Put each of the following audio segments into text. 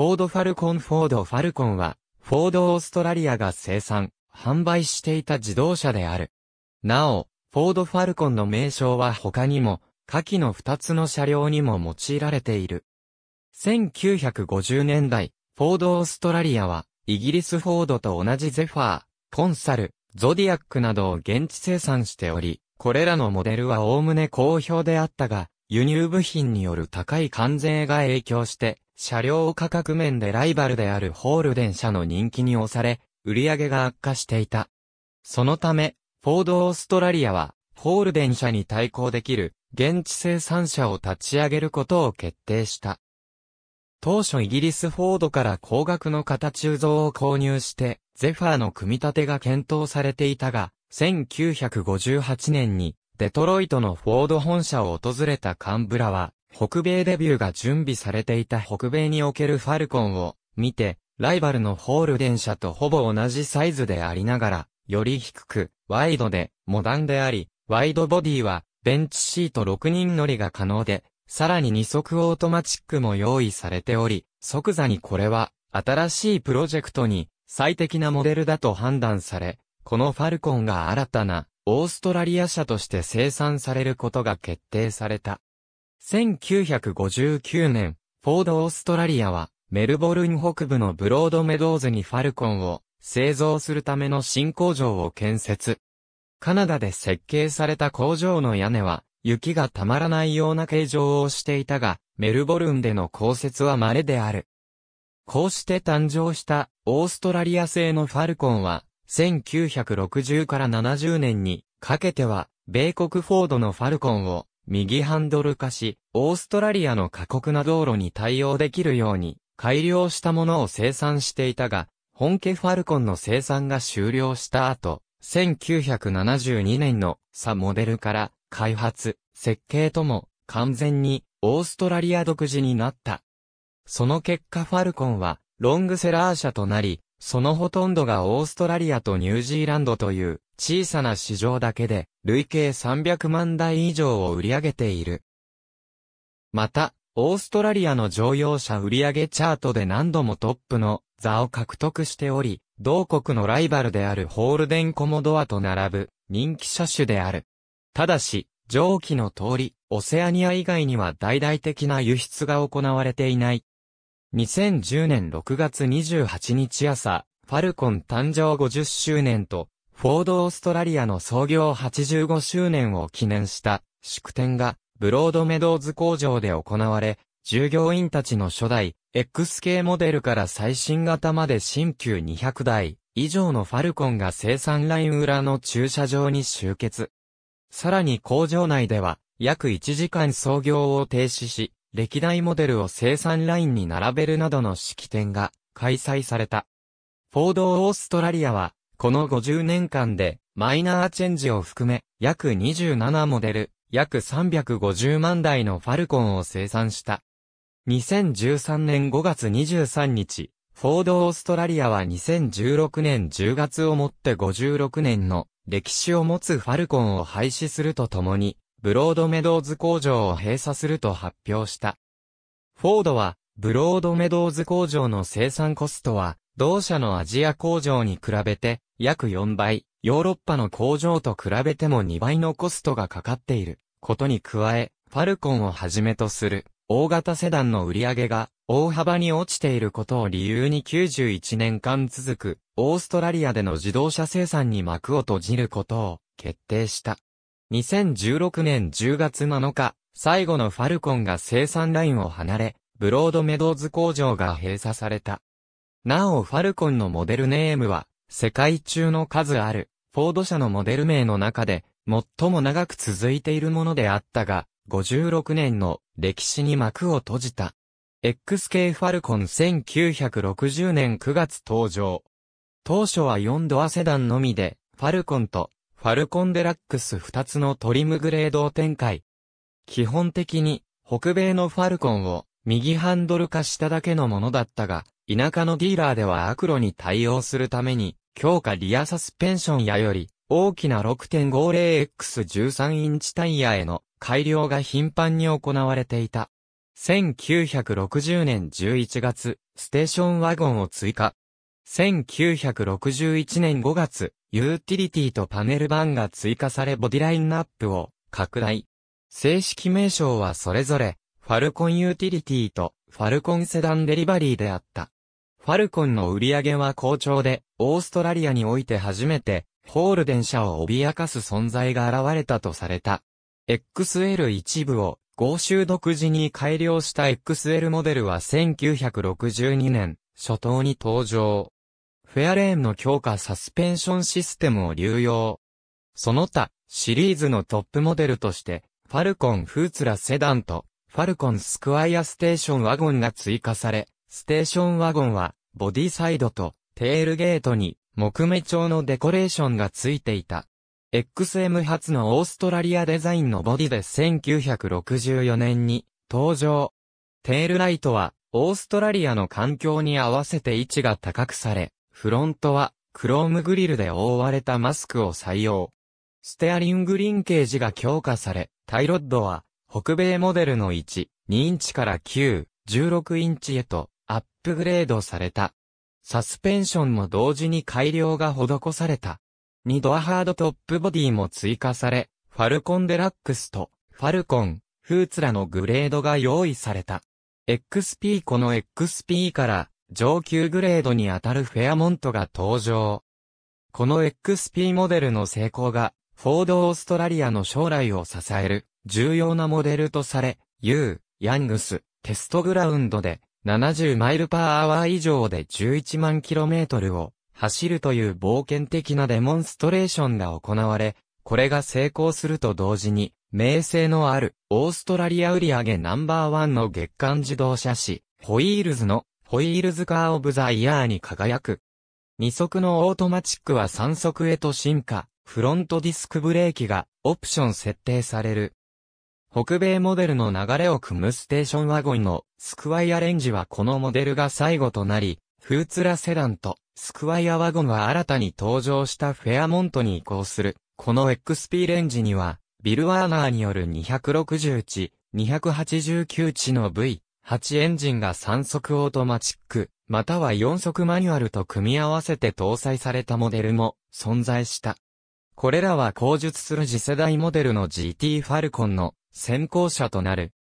フォードファルコンフォードファルコンは、フォードオーストラリアが生産、販売していた自動車である。なお、フォードファルコンの名称は他にも、下記の2つの車両にも用いられている。1950年代、フォードオーストラリアは、イギリスフォードと同じゼファー、コンサル、ゾディアックなどを現地生産しており、これらのモデルは概ね好評であったが、輸入部品による高い関税が影響して、車両価格面でライバルであるホールデン車の人気に押され、売り上げが悪化していた。そのため、フォードオーストラリアは、ホールデン車に対抗できる、現地生産車を立ち上げることを決定した。当初イギリスフォードから高額の型鋳造を購入して、ゼファーの組み立てが検討されていたが、1958年にデトロイトのフォード本社を訪れたカンブラは、北米デビューが準備されていた北米におけるファルコンを見て、ライバルのホールデン車とほぼ同じサイズでありながら、より低く、ワイドで、モダンであり、ワイドボディは、ベンチシート6人乗りが可能で、さらに二足オートマチックも用意されており、即座にこれは、新しいプロジェクトに最適なモデルだと判断され、このファルコンが新たなオーストラリア車として生産されることが決定された。1959年、フォードオーストラリアは、メルボルン北部のブロードメドーズにファルコンを製造するための新工場を建設。カナダで設計された工場の屋根は、雪がたまらないような形状をしていたが、メルボルンでの降雪は稀である。こうして誕生したオーストラリア製のファルコンは、1960から70年にかけては、米国フォードのファルコンを右ハンドル化し、オーストラリアの過酷な道路に対応できるように、改良したものを生産していたが、本家ファルコンの生産が終了した後、1972年のサモデルから開発、設計とも完全にオーストラリア独自になった。その結果ファルコンはロングセラー車となり、そのほとんどがオーストラリアとニュージーランドという小さな市場だけで累計300万台以上を売り上げている。また、オーストラリアの乗用車売上チャートで何度もトップの座を獲得しており、同国のライバルであるホールデンコモドアと並ぶ人気車種である。ただし、上記の通り、オセアニア以外には大々的な輸出が行われていない2010年6月28日朝、ファルコン誕生50周年と、フォードオーストラリアの創業85周年を記念した祝典が、ブロードメドーズ工場で行われ、従業員たちの初代、X 系モデルから最新型まで新旧200台以上のファルコンが生産ライン裏の駐車場に集結。さらに工場内では、約1時間操業を停止し、歴代モデルを生産ラインに並べるなどの式典が開催された。フォード・オーストラリアは、この50年間で、マイナーチェンジを含め、約27モデル、約350万台のファルコンを生産した。2013年5月23日、フォード・オーストラリアは2016年10月をもって56年の歴史を持つファルコンを廃止するとともに、ブロードメドーズ工場を閉鎖すると発表した。フォードは、ブロードメドーズ工場の生産コストは、同社のアジア工場に比べて、約4倍、ヨーロッパの工場と比べても2倍のコストがかかっていることに加え、ファルコンをはじめとする大型セダンの売り上げが大幅に落ちていることを理由に91年間続くオーストラリアでの自動車生産に幕を閉じることを決定した。2016年10月7日、最後のファルコンが生産ラインを離れ、ブロードメドーズ工場が閉鎖された。なおファルコンのモデルネームは、世界中の数ある、フォード社のモデル名の中で、最も長く続いているものであったが、56年の歴史に幕を閉じた。XK ファルコン1960年9月登場。当初は4ドアセダンのみで、ファルコンとファルコンデラックス2つのトリムグレードを展開。基本的に、北米のファルコンを右ハンドル化しただけのものだったが、田舎のディーラーではアクロに対応するために、強化リアサスペンションやより、大きな 6.50X13 インチタイヤへの改良が頻繁に行われていた。1960年11月、ステーションワゴンを追加。1961年5月、ユーティリティとパネル版が追加されボディラインナップを拡大。正式名称はそれぞれ、ファルコンユーティリティとファルコンセダンデリバリーであった。ファルコンの売り上げは好調で、オーストラリアにおいて初めて、ホール電車を脅かす存在が現れたとされた。XL 一部を合衆独自に改良した XL モデルは1962年初頭に登場。フェアレーンの強化サスペンションシステムを流用。その他、シリーズのトップモデルとして、ファルコンフーツラセダンと、ファルコンスクワイアステーションワゴンが追加され、ステーションワゴンは、ボディサイドと、テールゲートに、木目調のデコレーションがついていた。XM 初のオーストラリアデザインのボディで1964年に登場。テールライトはオーストラリアの環境に合わせて位置が高くされ、フロントは、クロームグリルで覆われたマスクを採用。ステアリングリンケージが強化され、タイロッドは、北米モデルの1、2インチから9、16インチへと、アップグレードされた。サスペンションも同時に改良が施された。2ドアハードトップボディも追加され、ファルコンデラックスと、ファルコン、フーツらのグレードが用意された。XP この XP から、上級グレードに当たるフェアモントが登場。この XP モデルの成功が、フォードオーストラリアの将来を支える、重要なモデルとされ、U、ヤングス、テストグラウンドで、70マイルパーアワー以上で11万キロメートルを走るという冒険的なデモンストレーションが行われ、これが成功すると同時に、名声のあるオーストラリア売上ナンバーワンの月間自動車誌、ホイールズのホイールズカー・オブ・ザ・イヤーに輝く。二足のオートマチックは三足へと進化、フロントディスクブレーキがオプション設定される。北米モデルの流れを組むステーションワゴンのスクワイアレンジはこのモデルが最後となり、フーツラセダンとスクワイアワゴンは新たに登場したフェアモントに移行する。この XP レンジには、ビルワーナーによる260値、289値の V、8エンジンが3速オートマチック、または4速マニュアルと組み合わせて搭載されたモデルも存在した。これらは後述する次世代モデルの GT ファルコンの先行者となる。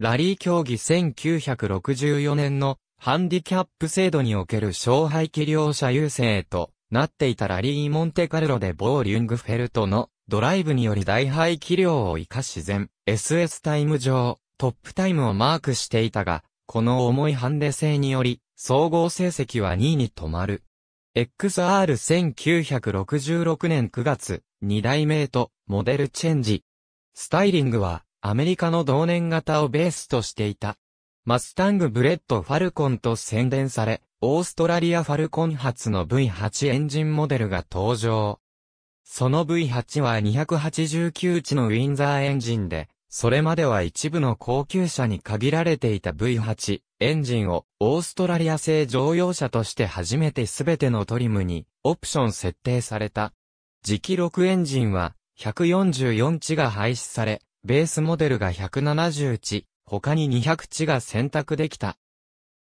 ラリー競技1964年のハンディキャップ制度における勝敗気量者優勢となっていたラリーモンテカルロでボーリュングフェルトのドライブにより大排気量を生かし全 SS タイム上トップタイムをマークしていたが、この重いハンデ性により、総合成績は2位に止まる。XR1966 年9月、2代目と、モデルチェンジ。スタイリングは、アメリカの同年型をベースとしていた。マスタングブレッドファルコンと宣伝され、オーストラリアファルコン発の V8 エンジンモデルが登場。その V8 は289値のウィンザーエンジンで、それまでは一部の高級車に限られていた V8 エンジンをオーストラリア製乗用車として初めて全てのトリムにオプション設定された。磁気6エンジンは144値が廃止され、ベースモデルが170値、他に200値が選択できた。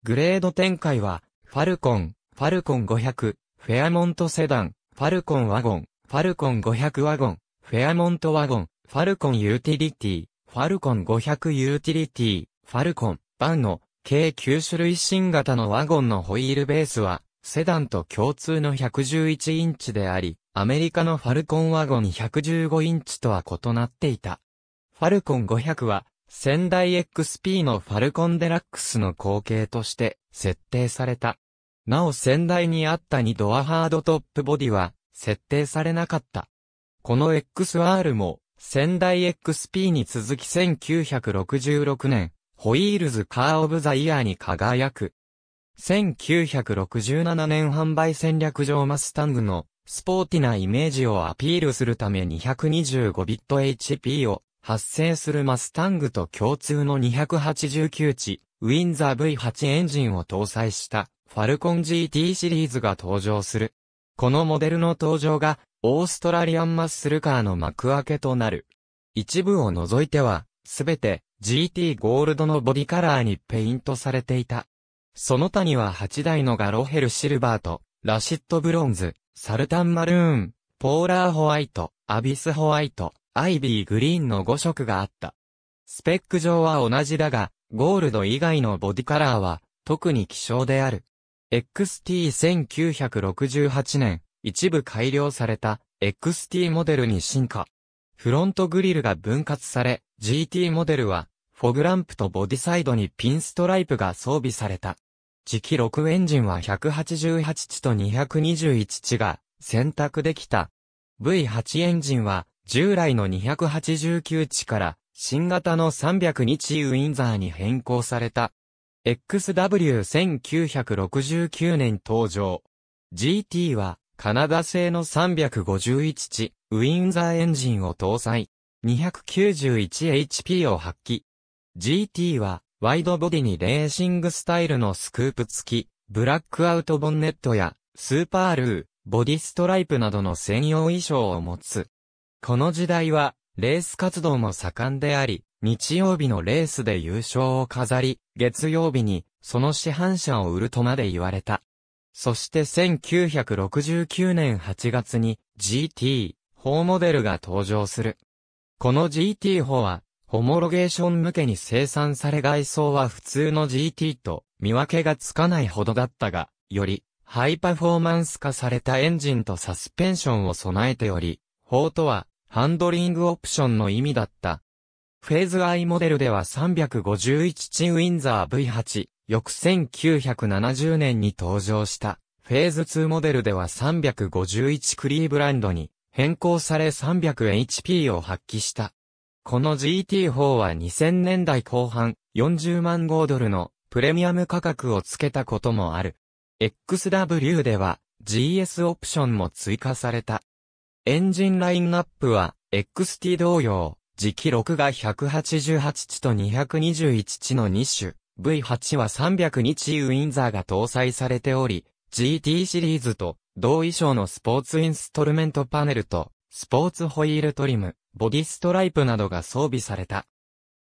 グレード展開は、ファルコン、ファルコン500、フェアモントセダン、ファルコンワゴン、ファルコン500ワゴン、フェアモントワゴン、ファルコンユーティリティ、ファルコン500ユーティリティ、ファルコン、バンの、計9種類新型のワゴンのホイールベースは、セダンと共通の111インチであり、アメリカのファルコンワゴン115インチとは異なっていた。ファルコン500は、仙台 XP のファルコンデラックスの後継として設定された。なお仙台にあった2ドアハードトップボディは設定されなかった。この XR も仙台 XP に続き1966年、ホイールズカーオブザイヤーに輝く。1967年販売戦略上マスタングのスポーティなイメージをアピールするため 225bit HP を発生するマスタングと共通の289値、ウィンザー V8 エンジンを搭載したファルコン GT シリーズが登場する。このモデルの登場がオーストラリアンマッスルカーの幕開けとなる。一部を除いては、すべて GT ゴールドのボディカラーにペイントされていた。その他には8台のガロヘルシルバーと、ラシットブロンズ、サルタンマルーン、ポーラーホワイト、アビスホワイト、アイビーグリーンの5色があった。スペック上は同じだが、ゴールド以外のボディカラーは、特に希少である。XT1968 年、一部改良された XT モデルに進化。フロントグリルが分割され、GT モデルは、フォグランプとボディサイドにピンストライプが装備された。次期6エンジンは188値と221値が選択できた。V8 エンジンは従来の289値から新型の302値ウィンザーに変更された。XW1969 年登場。GT はカナダ製の351チ、ウィンザーエンジンを搭載。291HP を発揮。GT は、ワイドボディにレーシングスタイルのスクープ付き、ブラックアウトボンネットや、スーパールー、ボディストライプなどの専用衣装を持つ。この時代は、レース活動も盛んであり、日曜日のレースで優勝を飾り、月曜日に、その市販車を売るとまで言われた。そして1969年8月に GT、4モデルが登場する。この GT4 は、ホモロゲーション向けに生産され外装は普通の GT と見分けがつかないほどだったが、よりハイパフォーマンス化されたエンジンとサスペンションを備えており、4とはハンドリングオプションの意味だった。フェーズ I モデルでは351チンウィンザー V8、翌1970年に登場したフェーズ2モデルでは351クリーブランドに変更され 300HP を発揮した。この GT4 は2000年代後半40万豪ドルのプレミアム価格をつけたこともある。XW では GS オプションも追加された。エンジンラインナップは XT 同様、磁気6が188チと221チの2種。V8 は302チウィンザーが搭載されており、GT シリーズと同衣装のスポーツインストルメントパネルとスポーツホイールトリム、ボディストライプなどが装備された。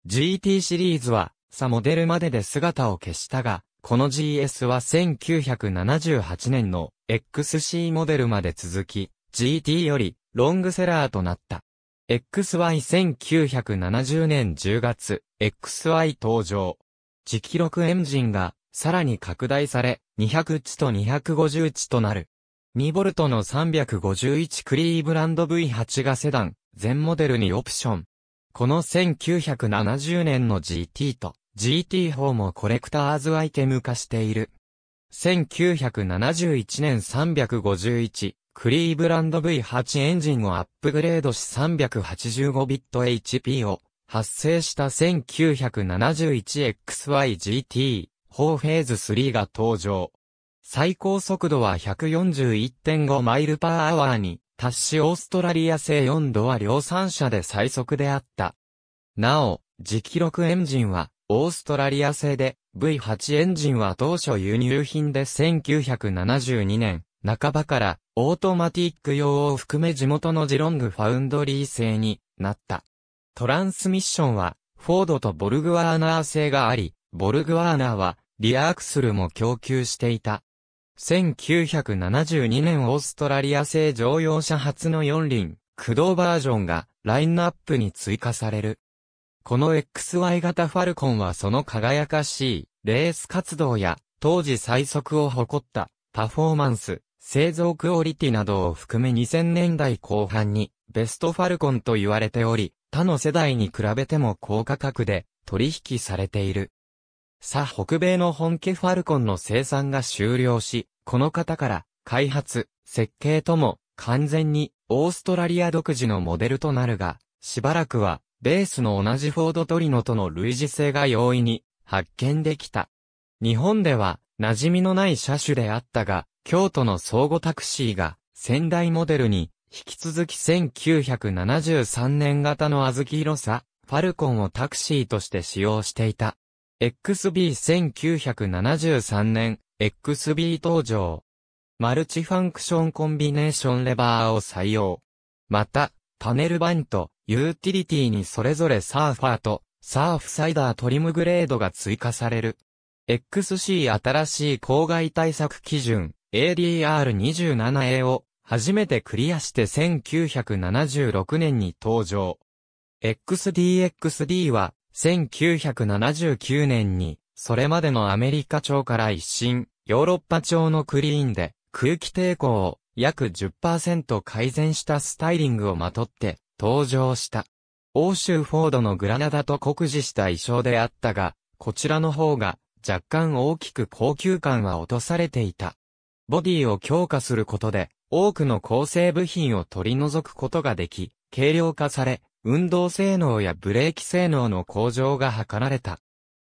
GT シリーズは、さモデルまでで姿を消したが、この GS は1978年の XC モデルまで続き、GT よりロングセラーとなった。XY1970 年10月、XY 登場。磁気力エンジンがさらに拡大され、200値と250値となる。2V の351クリーブランド V8 がセダン、全モデルにオプション。この1970年の GT と GT4 もコレクターズアイテム化している。1971年351クリーブランド V8 エンジンをアップグレードし 385bit HP を発生した 1971XYGT、4フェーズ3が登場。最高速度は141.5マイルパーアワーに達しオーストラリア製4度は量産車で最速であった。なお、磁気力エンジンはオーストラリア製で V8 エンジンは当初輸入品で1972年半ばからオートマティック用を含め地元のジロングファウンドリー製になった。トランスミッションは、フォードとボルグワーナー製があり、ボルグワーナーは、リアアクスルも供給していた。1972年オーストラリア製乗用車初の4輪、駆動バージョンが、ラインナップに追加される。この XY 型ファルコンはその輝かしい、レース活動や、当時最速を誇った、パフォーマンス、製造クオリティなどを含め2000年代後半に、ベストファルコンと言われており、他の世代に比べても高価格で取引されている。さ北米の本家ファルコンの生産が終了し、この方から開発、設計とも完全にオーストラリア独自のモデルとなるが、しばらくはベースの同じフォードトリノとの類似性が容易に発見できた。日本では馴染みのない車種であったが、京都の相互タクシーが先代モデルに引き続き1973年型の小豆色さ、ファルコンをタクシーとして使用していた。XB1973 年、XB 登場。マルチファンクションコンビネーションレバーを採用。また、パネル版とユーティリティにそれぞれサーファーとサーフサイダートリムグレードが追加される。XC 新しい公害対策基準 ADR27A を初めてクリアして1976年に登場。XDXD は1979年に、それまでのアメリカ町から一新、ヨーロッパ町のクリーンで、空気抵抗を約10%改善したスタイリングをまとって登場した。欧州フォードのグラナダと酷似した衣装であったが、こちらの方が若干大きく高級感は落とされていた。ボディを強化することで多くの構成部品を取り除くことができ、軽量化され、運動性能やブレーキ性能の向上が図られた。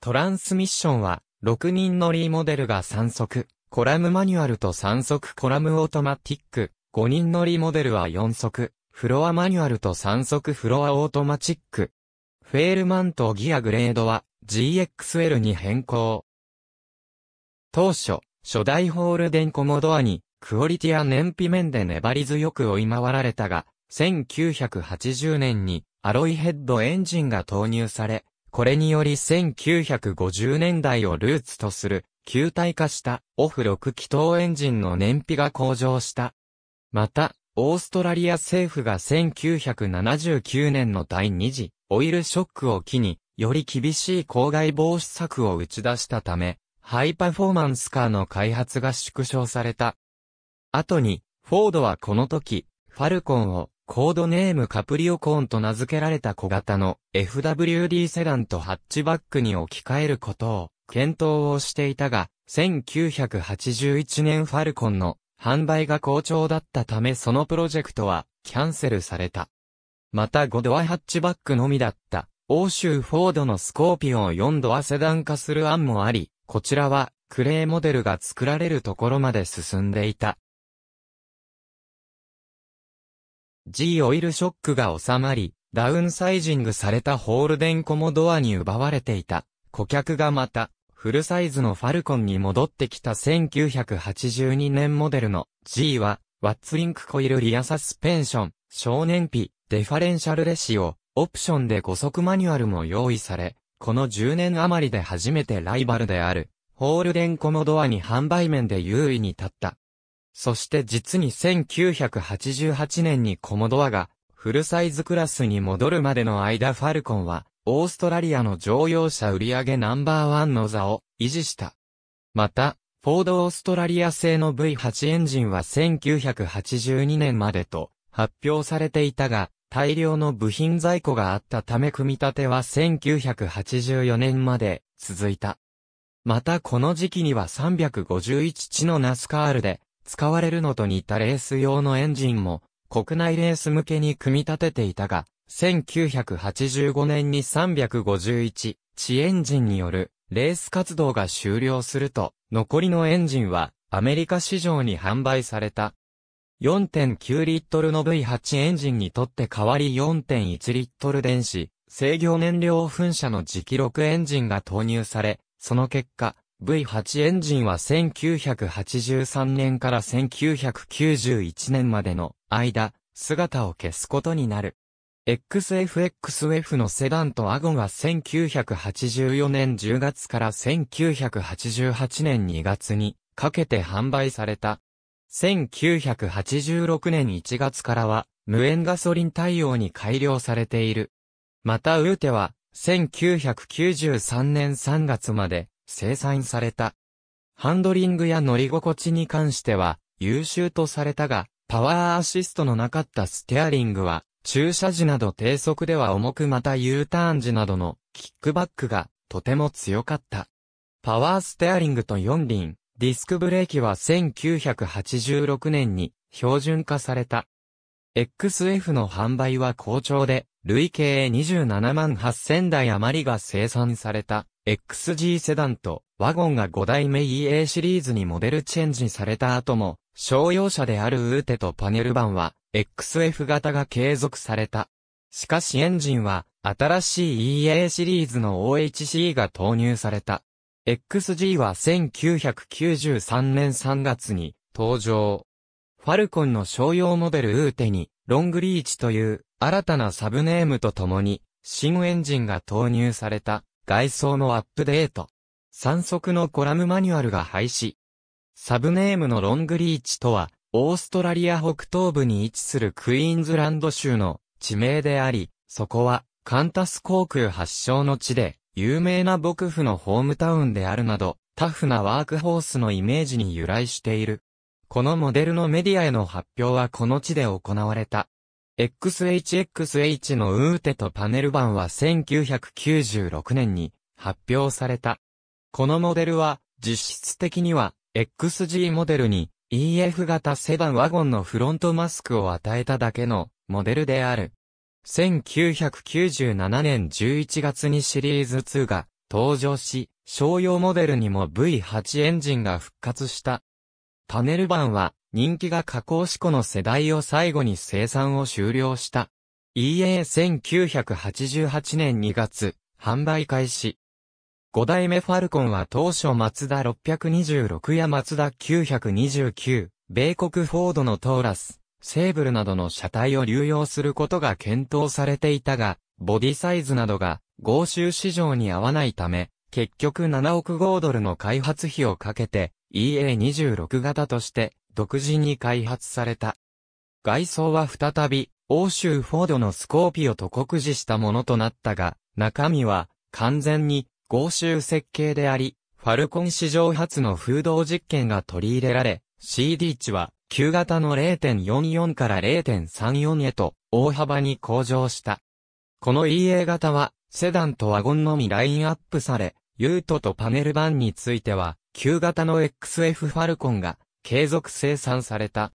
トランスミッションは、6人乗りモデルが3速、コラムマニュアルと3速コラムオートマティック、5人乗りモデルは4速、フロアマニュアルと3速フロアオートマチック。フェールマントギアグレードは GXL に変更。当初、初代ホールデンコモドアにクオリティや燃費面で粘り強く追い回られたが、1980年にアロイヘッドエンジンが投入され、これにより1950年代をルーツとする、球体化したオフ6気筒エンジンの燃費が向上した。また、オーストラリア政府が1979年の第2次オイルショックを機に、より厳しい公害防止策を打ち出したため、ハイパフォーマンスカーの開発が縮小された。後に、フォードはこの時、ファルコンをコードネームカプリオコーンと名付けられた小型の FWD セダンとハッチバックに置き換えることを検討をしていたが、1981年ファルコンの販売が好調だったためそのプロジェクトはキャンセルされた。また5ドアハッチバックのみだった欧州フォードのスコーピオンを4ドアセダン化する案もあり、こちらはクレーモデルが作られるところまで進んでいた。G オイルショックが収まり、ダウンサイジングされたホールデンコモドアに奪われていた。顧客がまた、フルサイズのファルコンに戻ってきた1982年モデルの G は、ワッツリンクコイルリアサスペンション、少年費、デファレンシャルレシオ、オプションで5速マニュアルも用意され、この10年余りで初めてライバルである、ホールデンコモドアに販売面で優位に立った。そして実に1988年にコモドアがフルサイズクラスに戻るまでの間ファルコンはオーストラリアの乗用車売上ナンバーワンの座を維持した。また、フォードオーストラリア製の V8 エンジンは1982年までと発表されていたが、大量の部品在庫があったため組み立ては1984年まで続いた。またこの時期には351地のナスカールで使われるのと似たレース用のエンジンも、国内レース向けに組み立てていたが、1985年に351、地エンジンによるレース活動が終了すると、残りのエンジンはアメリカ市場に販売された。4.9リットルの V8 エンジンにとって代わり4.1リットル電子、制御燃料噴射の磁気6エンジンが投入され、その結果、V8 エンジンは1983年から1991年までの間、姿を消すことになる。XFXF のセダンとアゴが1984年10月から1988年2月にかけて販売された。1986年1月からは無塩ガソリン対応に改良されている。またウーテは1993年3月まで生産された。ハンドリングや乗り心地に関しては優秀とされたが、パワーアシストのなかったステアリングは、駐車時など低速では重くまた U ターン時などのキックバックがとても強かった。パワーステアリングと4輪、ディスクブレーキは1986年に標準化された。XF の販売は好調で、累計27万8000台余りが生産された。XG セダンとワゴンが5代目 EA シリーズにモデルチェンジされた後も、商用車であるウーテとパネル版は XF 型が継続された。しかしエンジンは新しい EA シリーズの OHC が投入された。XG は1993年3月に登場。ファルコンの商用モデルウーテにロングリーチという新たなサブネームとともに新エンジンが投入された。外装のアップデート。三足のコラムマニュアルが廃止。サブネームのロングリーチとは、オーストラリア北東部に位置するクイーンズランド州の地名であり、そこはカンタス航空発祥の地で、有名な牧府のホームタウンであるなど、タフなワークホースのイメージに由来している。このモデルのメディアへの発表はこの地で行われた。XHXH のウーテとパネル版は1996年に発表された。このモデルは実質的には XG モデルに EF 型セダンワゴンのフロントマスクを与えただけのモデルである。1997年11月にシリーズ2が登場し、商用モデルにも V8 エンジンが復活した。パネル版は人気が加工志向の世代を最後に生産を終了した。EA1988 年2月、販売開始。5代目ファルコンは当初マツダ626やマツダ929、米国フォードのトーラス、セーブルなどの車体を流用することが検討されていたが、ボディサイズなどが合州市場に合わないため、結局7億5ドルの開発費をかけて EA26 型として独自に開発された。外装は再び、欧州フォードのスコーピオと酷似したものとなったが、中身は完全に合衆設計であり、ファルコン史上初の風洞実験が取り入れられ、CD 値は旧型の0.44から0.34へと大幅に向上した。この EA 型はセダンとワゴンのみラインアップされ、ユートとパネル版については旧型の XF ファルコンが継続生産された。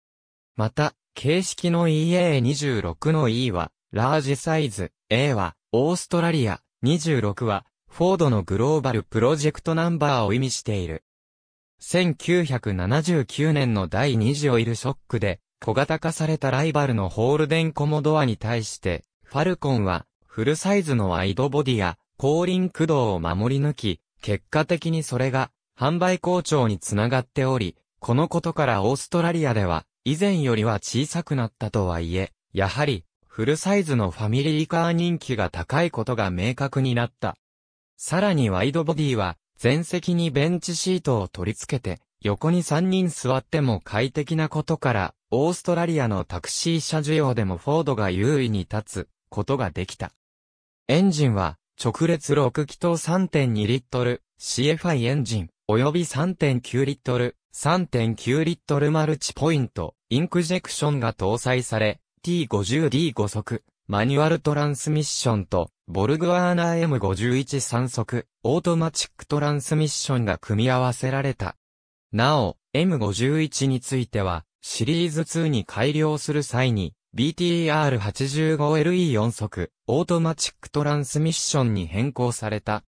また、形式の EA26 の E は、ラージサイズ、A は、オーストラリア、26は、フォードのグローバルプロジェクトナンバーを意味している。1979年の第2次オイルショックで、小型化されたライバルのホールデンコモドアに対して、ファルコンは、フルサイズのワイドボディや、後輪駆動を守り抜き、結果的にそれが、販売好調につながっており、このことからオーストラリアでは、以前よりは小さくなったとはいえ、やはり、フルサイズのファミリーカー人気が高いことが明確になった。さらにワイドボディは、前席にベンチシートを取り付けて、横に3人座っても快適なことから、オーストラリアのタクシー車需要でもフォードが優位に立つことができた。エンジンは直列6気筒3.2リットル CFI エンジン及び3.9リットル3.9リットルマルチポイント、インクジェクションが搭載され、T50D5 速、マニュアルトランスミッションと、ボルグワーナー M513 速、オートマチックトランスミッションが組み合わせられた。なお、M51 については、シリーズ2に改良する際に、BTR85LE4 速、オートマチックトランスミッションに変更された。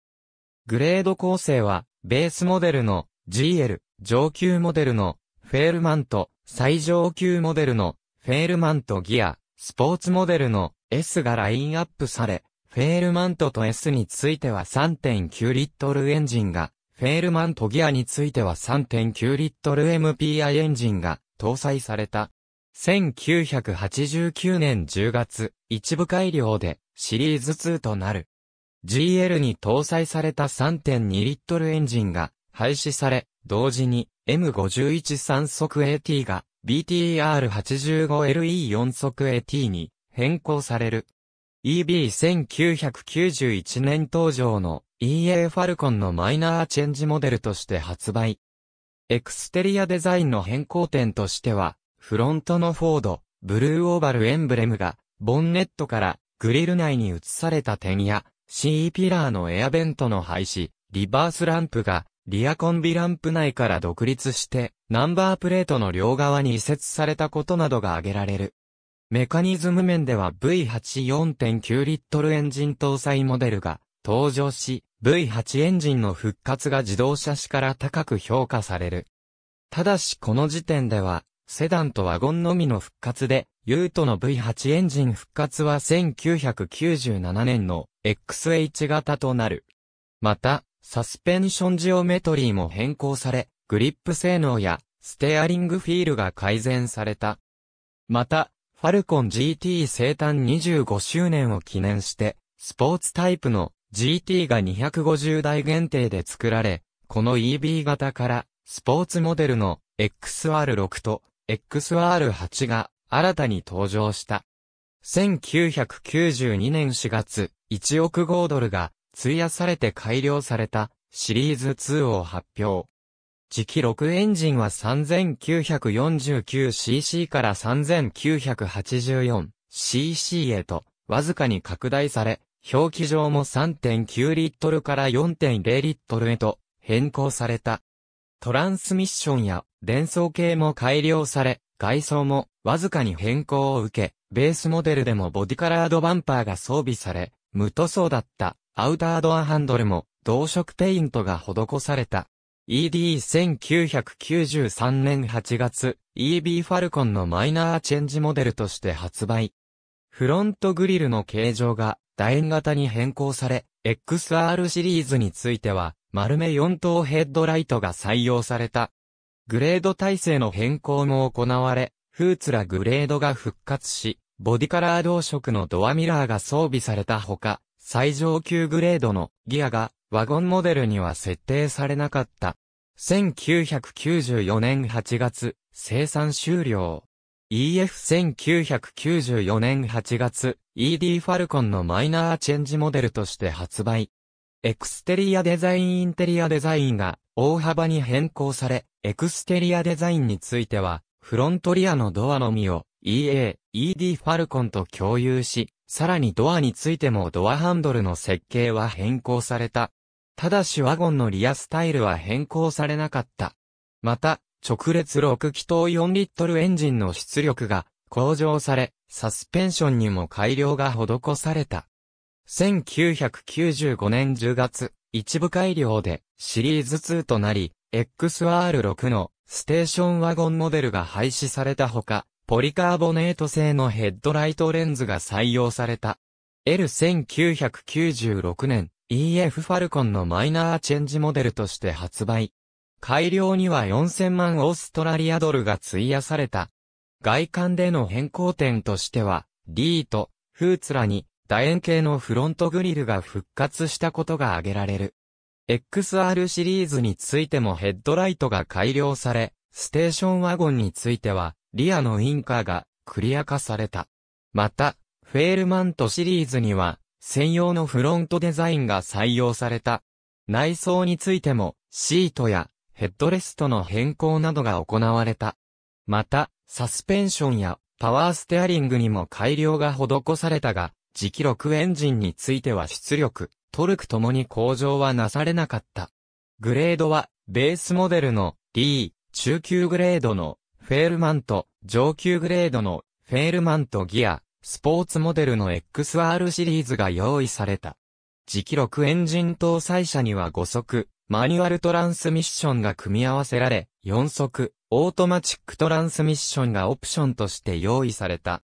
グレード構成は、ベースモデルの GL、上級モデルのフェールマント、最上級モデルのフェールマントギア、スポーツモデルの S がラインアップされ、フェールマントと S については3.9リットルエンジンが、フェールマントギアについては3.9リットル MPI エンジンが搭載された。1989年10月、一部改良でシリーズ2となる。GL に搭載された3.2リットルエンジンが廃止され、同時に M513 速 AT が BTR85LE4 速 AT に変更される。EB1991 年登場の EA ファルコンのマイナーチェンジモデルとして発売。エクステリアデザインの変更点としては、フロントのフォード、ブルーオーバルエンブレムが、ボンネットからグリル内に移された点や、C e ピラーのエアベントの廃止、リバースランプがリアコンビランプ内から独立して、ナンバープレートの両側に移設されたことなどが挙げられる。メカニズム面では V84.9 リットルエンジン搭載モデルが登場し、V8 エンジンの復活が自動車史から高く評価される。ただしこの時点では、セダンとワゴンのみの復活で、ユートの V8 エンジン復活は1997年の XH 型となる。また、サスペンションジオメトリーも変更され、グリップ性能やステアリングフィールが改善された。また、ファルコン GT 生誕25周年を記念して、スポーツタイプの GT が250台限定で作られ、この EB 型からスポーツモデルの XR6 と XR8 が新たに登場した。1992年4月、1億5ドルが費やされて改良されたシリーズ2を発表。次期6エンジンは 3949cc から 3984cc へとわずかに拡大され、表記上も3.9リットルから4.0リットルへと変更された。トランスミッションや電装系も改良され、外装もわずかに変更を受け、ベースモデルでもボディカラードバンパーが装備され、無塗装だったアウタードアハンドルも同色ペイントが施された。ED1993 年8月、EB ファルコンのマイナーチェンジモデルとして発売。フロントグリルの形状が楕円型に変更され、XR シリーズについては、丸目4等ヘッドライトが採用された。グレード体制の変更も行われ、フーツラグレードが復活し、ボディカラー同色のドアミラーが装備されたほか、最上級グレードのギアがワゴンモデルには設定されなかった。1994年8月、生産終了。EF1994 年8月、ED ファルコンのマイナーチェンジモデルとして発売。エクステリアデザインインテリアデザインが大幅に変更され、エクステリアデザインについては、フロントリアのドアのみを EA、ED ファルコンと共有し、さらにドアについてもドアハンドルの設計は変更された。ただしワゴンのリアスタイルは変更されなかった。また、直列6気筒4リットルエンジンの出力が向上され、サスペンションにも改良が施された。1995年10月、一部改良でシリーズ2となり、XR6 のステーションワゴンモデルが廃止されたほか、ポリカーボネート製のヘッドライトレンズが採用された。L1996 年 EF ファルコンのマイナーチェンジモデルとして発売。改良には4000万オーストラリアドルが費やされた。外観での変更点としては、D とフーツラに楕円形のフロントグリルが復活したことが挙げられる。XR シリーズについてもヘッドライトが改良され、ステーションワゴンについては、リアのインカーがクリア化された。また、フェールマントシリーズには、専用のフロントデザインが採用された。内装についても、シートやヘッドレストの変更などが行われた。また、サスペンションやパワーステアリングにも改良が施されたが、磁気力エンジンについては出力、トルクともに向上はなされなかった。グレードは、ベースモデルの D、中級グレードのフェールマント、上級グレードのフェールマントギア、スポーツモデルの XR シリーズが用意された。磁気録エンジン搭載車には5速、マニュアルトランスミッションが組み合わせられ、4速、オートマチックトランスミッションがオプションとして用意された。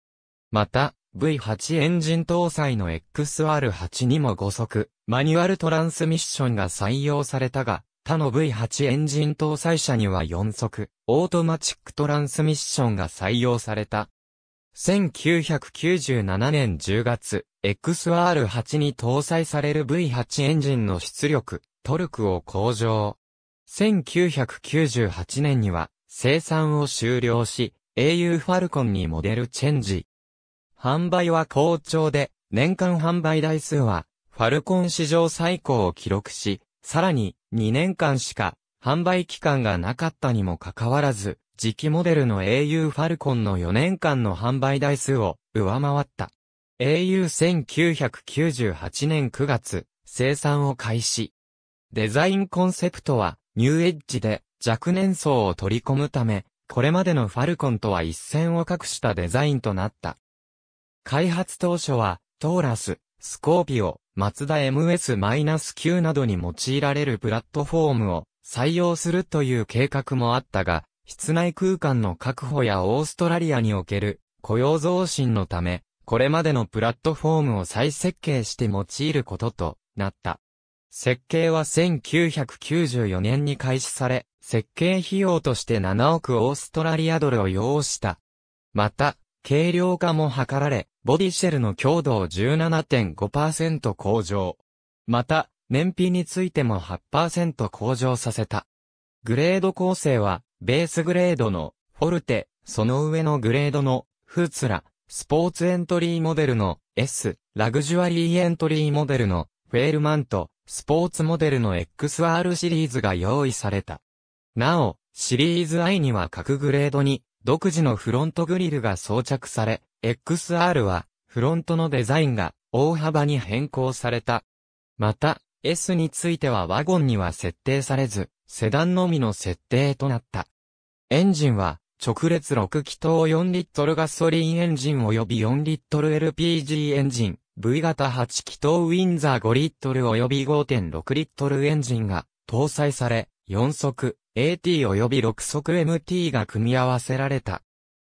また、V8 エンジン搭載の XR8 にも5速、マニュアルトランスミッションが採用されたが、他の V8 エンジン搭載車には4速、オートマチックトランスミッションが採用された。1997年10月、XR8 に搭載される V8 エンジンの出力、トルクを向上。1998年には生産を終了し、au ファルコンにモデルチェンジ。販売は好調で、年間販売台数は、ファルコン史上最高を記録し、さらに、2年間しか販売期間がなかったにもかかわらず、次期モデルの au ファルコンの4年間の販売台数を上回った。au1998 年9月、生産を開始。デザインコンセプトは、ニューエッジで若年層を取り込むため、これまでのファルコンとは一線を画したデザインとなった。開発当初は、トーラス、スコーピオ、マツダ MS-9 などに用いられるプラットフォームを採用するという計画もあったが、室内空間の確保やオーストラリアにおける雇用増進のため、これまでのプラットフォームを再設計して用いることとなった。設計は1994年に開始され、設計費用として7億オーストラリアドルを要した。また、軽量化も図られ、ボディシェルの強度を17.5%向上。また、燃費についても8%向上させた。グレード構成は、ベースグレードのフォルテ、その上のグレードのフーツラ、スポーツエントリーモデルの S、ラグジュアリーエントリーモデルのフェールマント、スポーツモデルの XR シリーズが用意された。なお、シリーズ I には各グレードに独自のフロントグリルが装着され、XR は、フロントのデザインが大幅に変更された。また、S についてはワゴンには設定されず、セダンのみの設定となった。エンジンは、直列6気筒4リットルガソリンエンジン及び4リットル LPG エンジン、V 型8気筒ウィンザー5リットル及び5.6リットルエンジンが搭載され、4速、AT 及び6速 MT が組み合わせられた。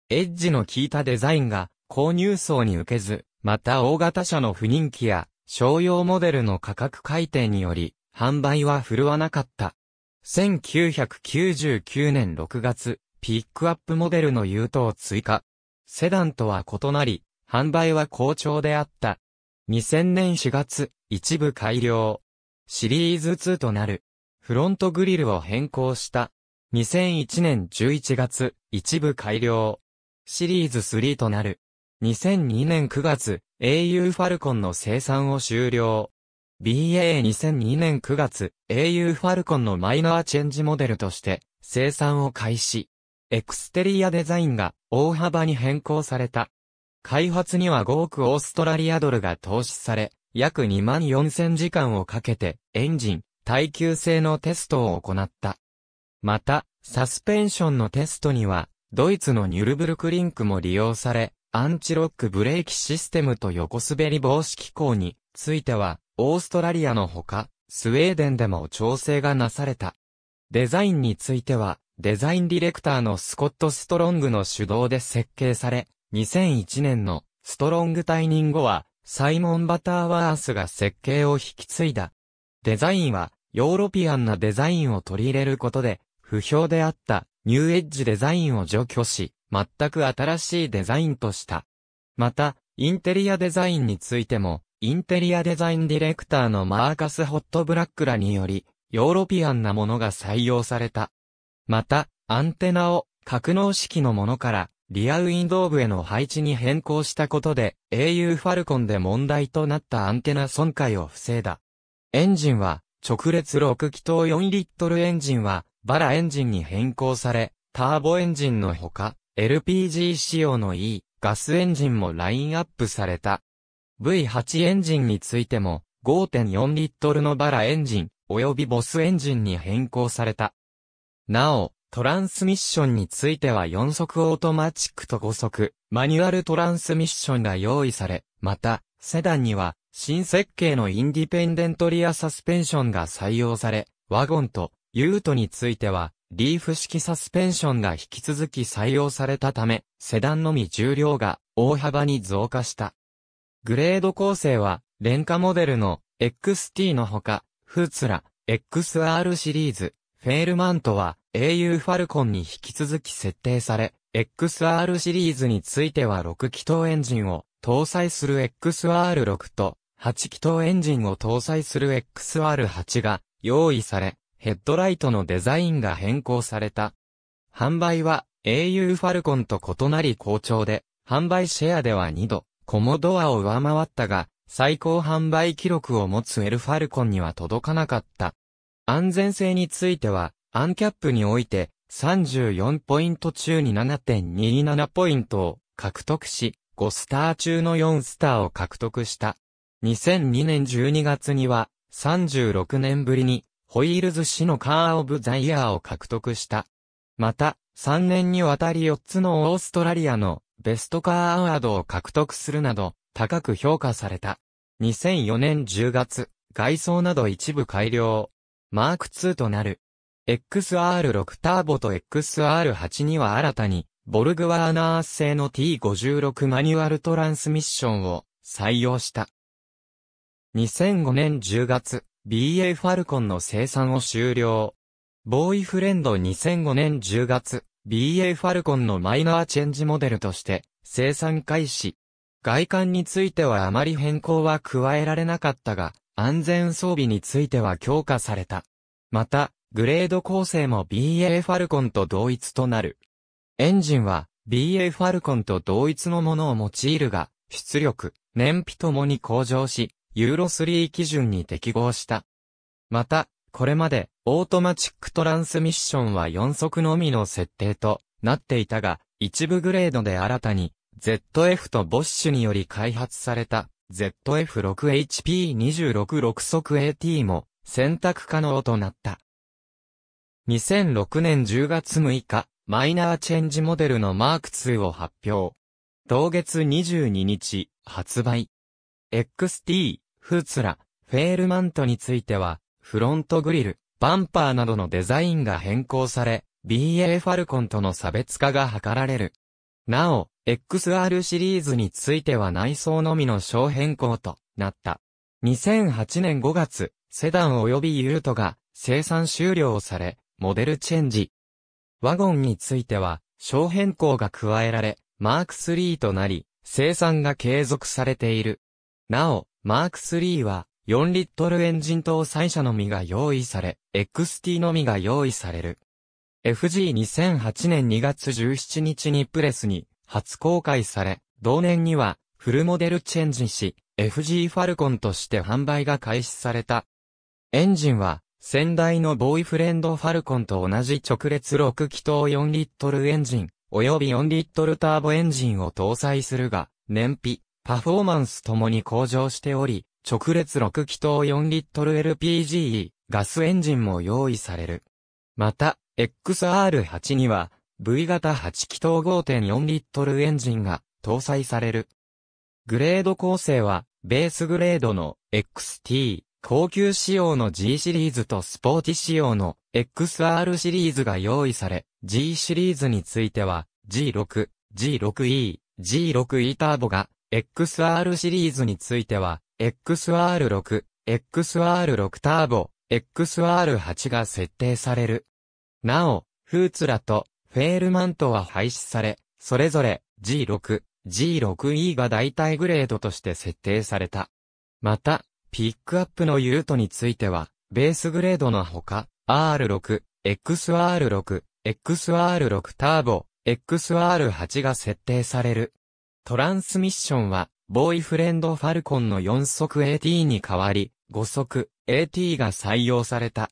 エッジの効いたデザインが購入層に受けず、また大型車の不人気や商用モデルの価格改定により、販売は振るわなかった。1999年6月、ピックアップモデルの優等追加。セダンとは異なり、販売は好調であった。2000年4月、一部改良。シリーズ2となる。フロントグリルを変更した。2001年11月、一部改良。シリーズ3となる。2002年9月、au ファルコンの生産を終了。BA2002 年9月、au ファルコンのマイナーチェンジモデルとして生産を開始。エクステリアデザインが大幅に変更された。開発には5億オーストラリアドルが投資され、約2万4000時間をかけてエンジン、耐久性のテストを行った。また、サスペンションのテストには、ドイツのニュルブルクリンクも利用され、アンチロックブレーキシステムと横滑り防止機構については、オーストラリアのほか、スウェーデンでも調整がなされた。デザインについては、デザインディレクターのスコット・ストロングの主導で設計され、2001年のストロング退任後は、サイモン・バターワースが設計を引き継いだ。デザインは、ヨーロピアンなデザインを取り入れることで、不評であった、ニューエッジデザインを除去し、全く新しいデザインとした。また、インテリアデザインについても、インテリアデザインディレクターのマーカス・ホット・ブラックらにより、ヨーロピアンなものが採用された。また、アンテナを格納式のものからリアウィンドウ部への配置に変更したことで au ファルコンで問題となったアンテナ損壊を防いだ。エンジンは直列6気筒4リットルエンジンはバラエンジンに変更され、ターボエンジンのほか LPG 仕様の E いガスエンジンもラインアップされた。V8 エンジンについても5.4リットルのバラエンジン及びボスエンジンに変更された。なお、トランスミッションについては4速オートマチックと5速マニュアルトランスミッションが用意され、また、セダンには新設計のインディペンデントリアサスペンションが採用され、ワゴンとユートについてはリーフ式サスペンションが引き続き採用されたため、セダンのみ重量が大幅に増加した。グレード構成は、廉価モデルの XT のほか、フーツラ、XR シリーズ、フェールマントは au ファルコンに引き続き設定され、XR シリーズについては6気筒エンジンを搭載する XR6 と8気筒エンジンを搭載する XR8 が用意され、ヘッドライトのデザインが変更された。販売は au ファルコンと異なり好調で、販売シェアでは2度、コモドアを上回ったが、最高販売記録を持つエルファルコンには届かなかった。安全性については、アンキャップにおいて、34ポイント中に7.27ポイントを獲得し、5スター中の4スターを獲得した。2002年12月には、36年ぶりにホイールズ氏のカー・オブ・ザ・イヤーを獲得した。また、3年にわたり4つのオーストラリアのベストカーアワードを獲得するなど、高く評価された。2004年10月、外装など一部改良。マーク2となる。XR6 ターボと XR8 には新たに、ボルグワーナー製の T56 マニュアルトランスミッションを採用した。2005年10月、BA ファルコンの生産を終了。ボーイフレンド2005年10月、BA ファルコンのマイナーチェンジモデルとして生産開始。外観についてはあまり変更は加えられなかったが、安全装備については強化された。また、グレード構成も BA ファルコンと同一となる。エンジンは BA ファルコンと同一のものを用いるが、出力、燃費ともに向上し、ユーロ3基準に適合した。また、これまで、オートマチックトランスミッションは4速のみの設定となっていたが、一部グレードで新たに、ZF とボッシュにより開発された ZF6HP266 速 AT も選択可能となった。2006年10月6日、マイナーチェンジモデルのマーク2を発表。同月22日、発売。XT、フーツラ、フェールマントについては、フロントグリル、バンパーなどのデザインが変更され、BA ファルコンとの差別化が図られる。なお、XR シリーズについては内装のみの小変更となった。2008年5月、セダン及びユルトが生産終了され、モデルチェンジ。ワゴンについては、小変更が加えられ、マーク3となり、生産が継続されている。なお、マーク3は、4リットルエンジン搭載車のみが用意され、XT のみが用意される。FG2008 年2月17日にプレスに初公開され、同年にはフルモデルチェンジし、FG ファルコンとして販売が開始された。エンジンは、先代のボーイフレンドファルコンと同じ直列6気筒4リットルエンジン、及び4リットルターボエンジンを搭載するが、燃費、パフォーマンスともに向上しており、直列6気筒4リットル LPG、ガスエンジンも用意される。また、XR8 には、V 型8気筒5.4リットルエンジンが搭載される。グレード構成は、ベースグレードの XT、高級仕様の G シリーズとスポーティ仕様の XR シリーズが用意され、G シリーズについては、G6、G6E、G6E ターボが XR シリーズについては、XR6、XR6 ターボ、XR8 が設定される。なお、フーツラとフェールマントは廃止され、それぞれ G6、G6E が代替グレードとして設定された。また、ピックアップのユートについては、ベースグレードのほか、R6、XR6、XR6 ターボ、XR8 が設定される。トランスミッションは、ボーイフレンドファルコンの4速 AT に代わり、5速 AT が採用された。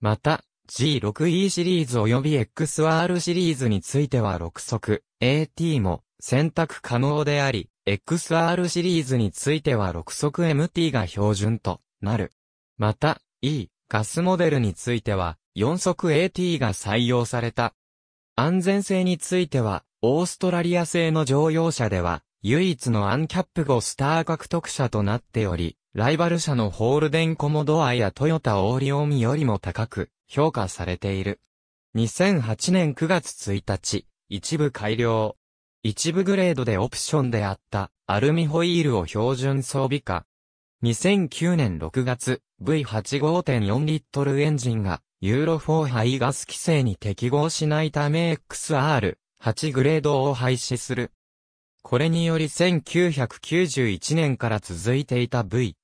また、G6E シリーズ及び XR シリーズについては6速 AT も選択可能であり、XR シリーズについては6速 MT が標準となる。また、E、ガスモデルについては4速 AT が採用された。安全性については、オーストラリア製の乗用車では、唯一のアンキャップ5スター獲得者となっており、ライバル車のホールデンコモドアやトヨタオーリオミよりも高く評価されている。2008年9月1日、一部改良。一部グレードでオプションであったアルミホイールを標準装備化。2009年6月、V85.4 リットルエンジンがユーロ4排ガス規制に適合しないため XR 8グレードを廃止する。これにより1991年から続いていた V8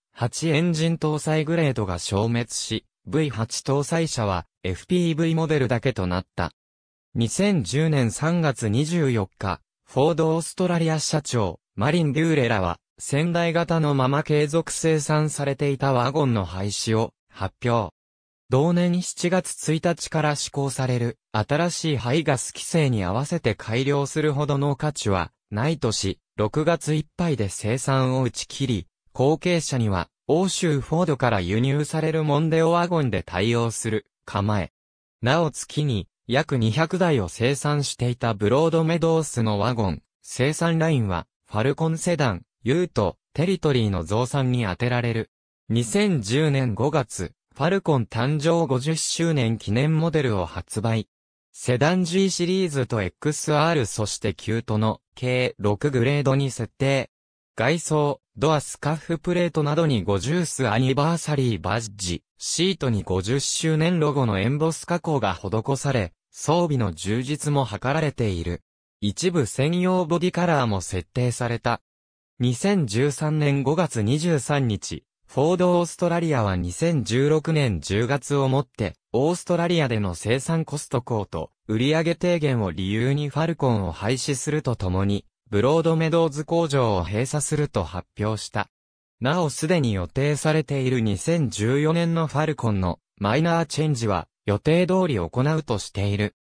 エンジン搭載グレードが消滅し、V8 搭載車は FPV モデルだけとなった。2010年3月24日、フォードオーストラリア社長、マリン・デューレラは、仙台型のまま継続生産されていたワゴンの廃止を発表。同年7月1日から施行される新しい排ガス規制に合わせて改良するほどの価値はないとし、6月いっぱいで生産を打ち切り、後継者には欧州フォードから輸入されるモンデオワゴンで対応する構え。なお月に約200台を生産していたブロードメドースのワゴン、生産ラインはファルコンセダン、ユート、テリトリーの増産に充てられる。2010年5月、ファルコン誕生50周年記念モデルを発売。セダン G シリーズと XR そしてキュートの計6グレードに設定。外装、ドアスカッフプレートなどに50スアニバーサリーバッジ、シートに50周年ロゴのエンボス加工が施され、装備の充実も図られている。一部専用ボディカラーも設定された。2013年5月23日、フォード・オーストラリアは2016年10月をもって、オーストラリアでの生産コスト高と売上低減を理由にファルコンを廃止するとともに、ブロードメドーズ工場を閉鎖すると発表した。なおすでに予定されている2014年のファルコンのマイナーチェンジは予定通り行うとしている。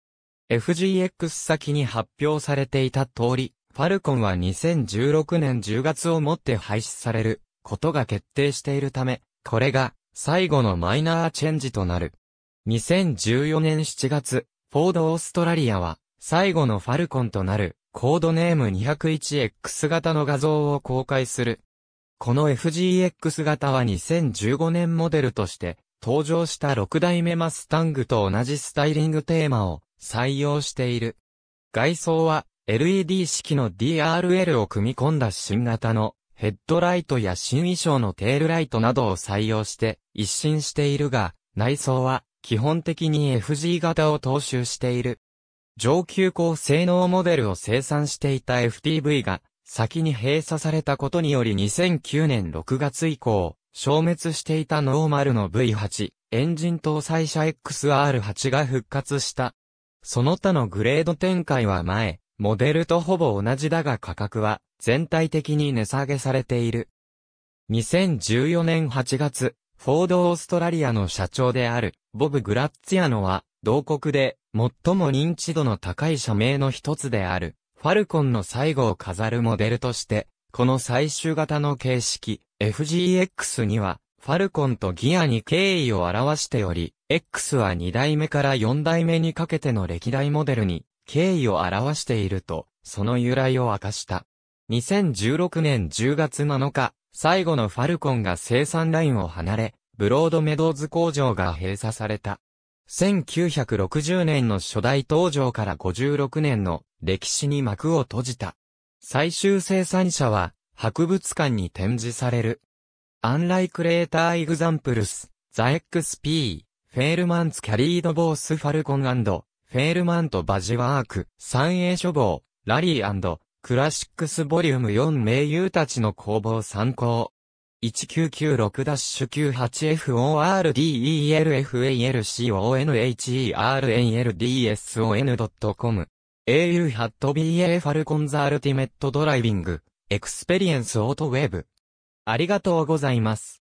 FGX 先に発表されていた通り、ファルコンは2016年10月をもって廃止されることが決定しているため、これが最後のマイナーチェンジとなる。2014年7月、フォードオーストラリアは最後のファルコンとなるコードネーム 201X 型の画像を公開する。この FGX 型は2015年モデルとして登場した6代目マスタングと同じスタイリングテーマを採用している。外装は LED 式の DRL を組み込んだ新型のヘッドライトや新衣装のテールライトなどを採用して一新しているが、内装は基本的に FG 型を踏襲している。上級高性能モデルを生産していた FTV が先に閉鎖されたことにより2009年6月以降、消滅していたノーマルの V8、エンジン搭載車 XR8 が復活した。その他のグレード展開は前、モデルとほぼ同じだが価格は全体的に値下げされている。2014年8月、フォードオーストラリアの社長である、ボブ・グラッツィアノは、同国で最も認知度の高い社名の一つである、ファルコンの最後を飾るモデルとして、この最終型の形式、FGX には、ファルコンとギアに敬意を表しており、X は2代目から4代目にかけての歴代モデルに敬意を表していると、その由来を明かした。2016年10月7日、最後のファルコンが生産ラインを離れ、ブロードメドーズ工場が閉鎖された。1960年の初代登場から56年の歴史に幕を閉じた。最終生産者は博物館に展示される。アンライクレーターイグザンプルス、ザ XP、フェールマンツキャリードボースファルコンフェールマント・バジワーク、三栄処方、ラリークラシックスボリューム4名優たちの工房参考。1 9 9 6 9 8 f o r d e l f a l c o n h e r d s o n c o m au hat ba falcons ultimate driving experience auto web ありがとうございます。